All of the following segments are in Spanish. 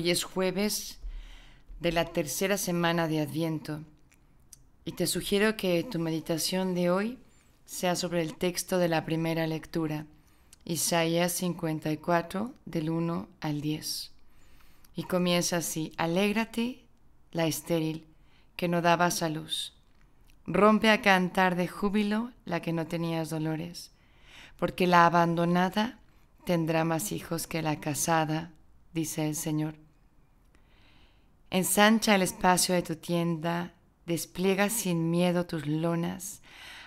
Hoy es jueves de la tercera semana de Adviento y te sugiero que tu meditación de hoy sea sobre el texto de la primera lectura, Isaías 54 del 1 al 10. Y comienza así, alégrate la estéril que no daba a luz. Rompe a cantar de júbilo la que no tenías dolores, porque la abandonada tendrá más hijos que la casada, dice el Señor. Ensancha el espacio de tu tienda, despliega sin miedo tus lonas,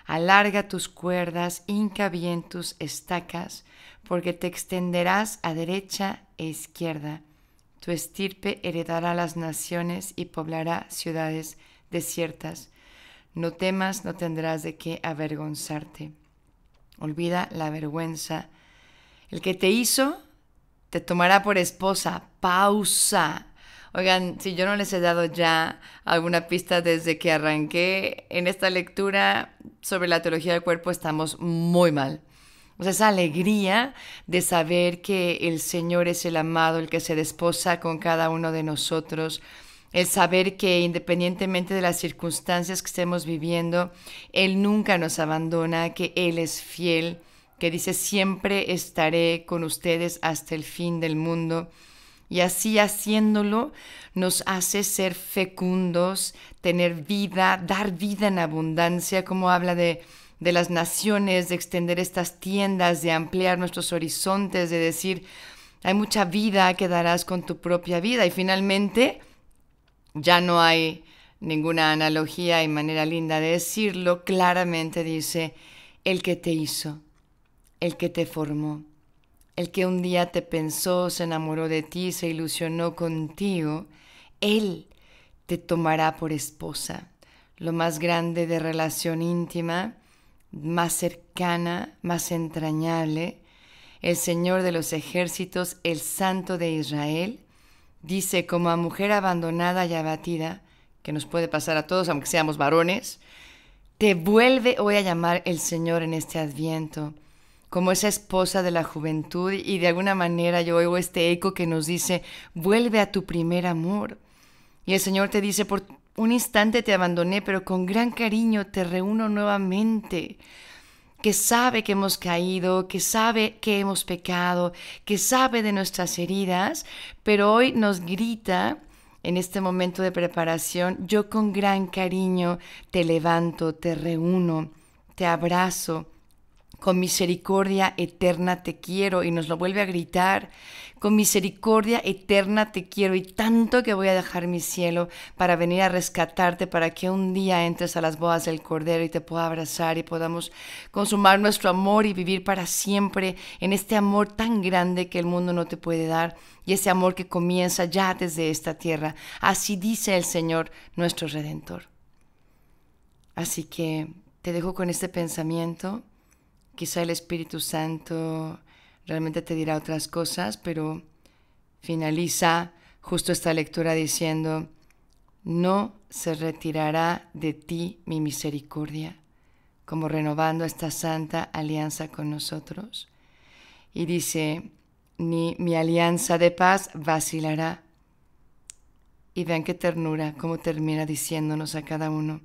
alarga tus cuerdas, hinca bien tus estacas, porque te extenderás a derecha e izquierda. Tu estirpe heredará las naciones y poblará ciudades desiertas. No temas, no tendrás de qué avergonzarte. Olvida la vergüenza. El que te hizo te tomará por esposa. Pausa. Oigan, si yo no les he dado ya alguna pista desde que arranqué en esta lectura sobre la teología del cuerpo, estamos muy mal. O sea, esa alegría de saber que el Señor es el amado, el que se desposa con cada uno de nosotros, el saber que independientemente de las circunstancias que estemos viviendo, Él nunca nos abandona, que Él es fiel, que dice, siempre estaré con ustedes hasta el fin del mundo. Y así haciéndolo nos hace ser fecundos, tener vida, dar vida en abundancia, como habla de, de las naciones, de extender estas tiendas, de ampliar nuestros horizontes, de decir, hay mucha vida que darás con tu propia vida. Y finalmente, ya no hay ninguna analogía y manera linda de decirlo, claramente dice, el que te hizo, el que te formó el que un día te pensó, se enamoró de ti, se ilusionó contigo, él te tomará por esposa. Lo más grande de relación íntima, más cercana, más entrañable, el Señor de los ejércitos, el Santo de Israel, dice como a mujer abandonada y abatida, que nos puede pasar a todos, aunque seamos varones, te vuelve hoy a llamar el Señor en este adviento como esa esposa de la juventud y de alguna manera yo oigo este eco que nos dice, vuelve a tu primer amor. Y el Señor te dice, por un instante te abandoné, pero con gran cariño te reúno nuevamente, que sabe que hemos caído, que sabe que hemos pecado, que sabe de nuestras heridas, pero hoy nos grita en este momento de preparación, yo con gran cariño te levanto, te reúno, te abrazo con misericordia eterna te quiero, y nos lo vuelve a gritar, con misericordia eterna te quiero, y tanto que voy a dejar mi cielo para venir a rescatarte, para que un día entres a las bodas del Cordero y te pueda abrazar y podamos consumar nuestro amor y vivir para siempre en este amor tan grande que el mundo no te puede dar, y ese amor que comienza ya desde esta tierra. Así dice el Señor, nuestro Redentor. Así que te dejo con este pensamiento. Quizá el Espíritu Santo realmente te dirá otras cosas, pero finaliza justo esta lectura diciendo, no se retirará de ti mi misericordia, como renovando esta santa alianza con nosotros. Y dice, ni mi alianza de paz vacilará. Y vean qué ternura, cómo termina diciéndonos a cada uno.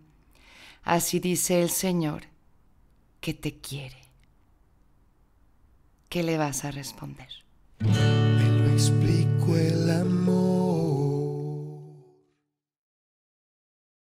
Así dice el Señor, que te quiere. ¿qué le vas a responder?